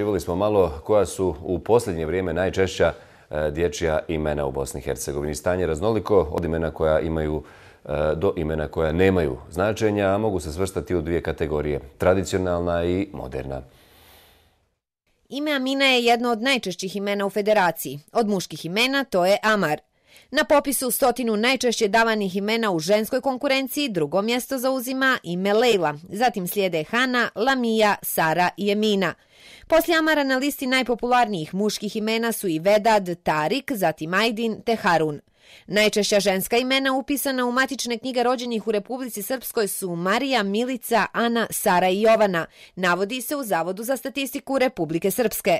Živjeli smo malo koja su u posljednje vrijeme najčešća e, dječja imena u Bosni i Hercegovini. Stanje raznoliko od imena koja imaju e, do imena koja nemaju značenja, a mogu se svrstati u dvije kategorije, tradicionalna i moderna. Ime Amina je jedno od najčešćih imena u federaciji. Od muških imena to je Amar, Na popisu stotinu najčešće davanih imena u ženskoj konkurenciji drugo mjesto zauzima ime Lejla, zatim slijede Hana, Lamija, Sara i Emina. Poslije Amara na listi najpopularnijih muških imena su i Vedad, Tarik, zatim Aydin te Harun. Najčešća ženska imena upisana u matične knjige rođenih u Republici Srpskoj su Marija, Milica, Ana, Sara i Jovana, navodi se u Zavodu za statistiku Republike Srpske.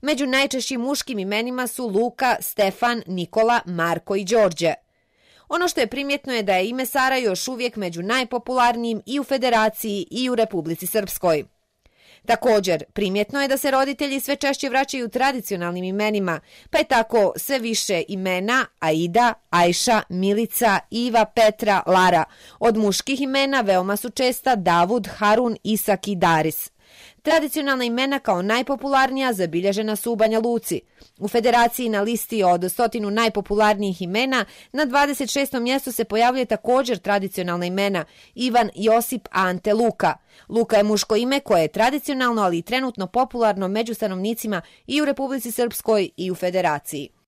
Među najčešćim muškim imenima su Luka, Stefan, Nikola, Marko i Đorđe. Ono što je primjetno je da je ime Sara još uvijek među najpopularnijim i u Federaciji i u Republici Srpskoj. Također, primjetno je da se roditelji sve češće vraćaju tradicionalnim imenima, pa je tako sve više imena Aida, Ajša, Milica, Iva, Petra, Lara. Od muških imena veoma su česta Davud, Harun, Isak i Daris. Tradicionalna imena kao najpopularnija zabilježena su u Banja Luci. U federaciji na listi od stotinu najpopularnijih imena na 26. mjestu se pojavljuje također tradicionalna imena Ivan Josip Ante Luka. Luka je muško ime koje je tradicionalno ali i trenutno popularno među stanovnicima i u Republici Srpskoj i u federaciji.